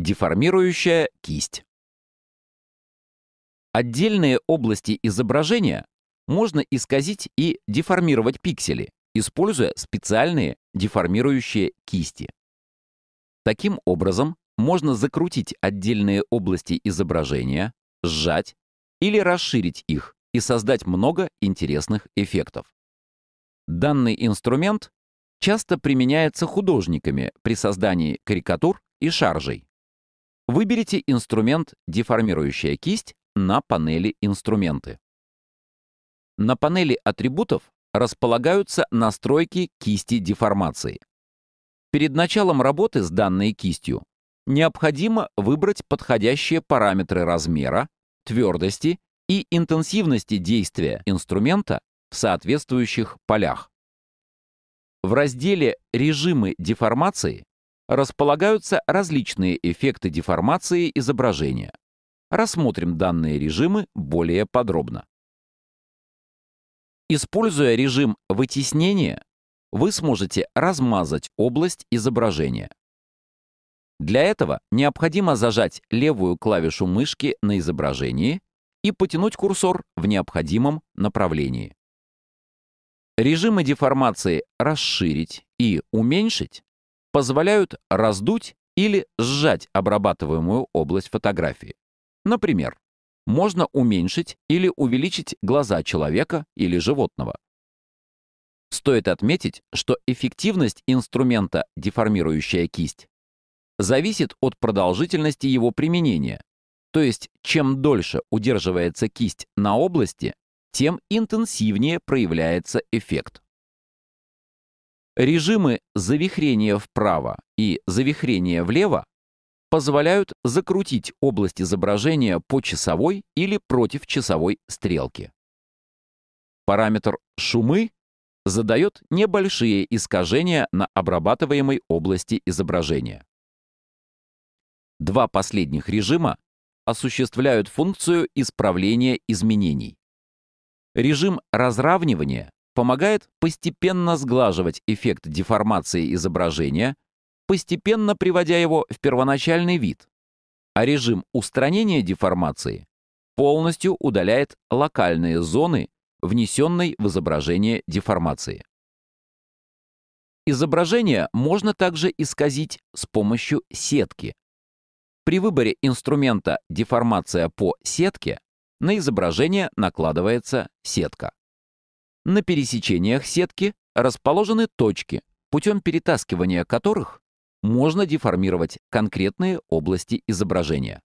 Деформирующая кисть. Отдельные области изображения можно исказить и деформировать пиксели, используя специальные деформирующие кисти. Таким образом, можно закрутить отдельные области изображения, сжать или расширить их и создать много интересных эффектов. Данный инструмент часто применяется художниками при создании карикатур и шаржей. Выберите инструмент «Деформирующая кисть» на панели «Инструменты». На панели атрибутов располагаются настройки кисти деформации. Перед началом работы с данной кистью необходимо выбрать подходящие параметры размера, твердости и интенсивности действия инструмента в соответствующих полях. В разделе «Режимы деформации» располагаются различные эффекты деформации изображения. Рассмотрим данные режимы более подробно. Используя режим вытеснения, вы сможете размазать область изображения. Для этого необходимо зажать левую клавишу мышки на изображении и потянуть курсор в необходимом направлении. Режимы деформации «Расширить» и «Уменьшить» позволяют раздуть или сжать обрабатываемую область фотографии. Например, можно уменьшить или увеличить глаза человека или животного. Стоит отметить, что эффективность инструмента «деформирующая кисть» зависит от продолжительности его применения, то есть чем дольше удерживается кисть на области, тем интенсивнее проявляется эффект. Режимы завихрения вправо и завихрения влево позволяют закрутить область изображения по часовой или против часовой стрелке. Параметр шумы задает небольшие искажения на обрабатываемой области изображения. Два последних режима осуществляют функцию исправления изменений. Режим разравнивания помогает постепенно сглаживать эффект деформации изображения, постепенно приводя его в первоначальный вид, а режим устранения деформации полностью удаляет локальные зоны, внесенной в изображение деформации. Изображение можно также исказить с помощью сетки. При выборе инструмента «Деформация по сетке» на изображение накладывается сетка. На пересечениях сетки расположены точки, путем перетаскивания которых можно деформировать конкретные области изображения.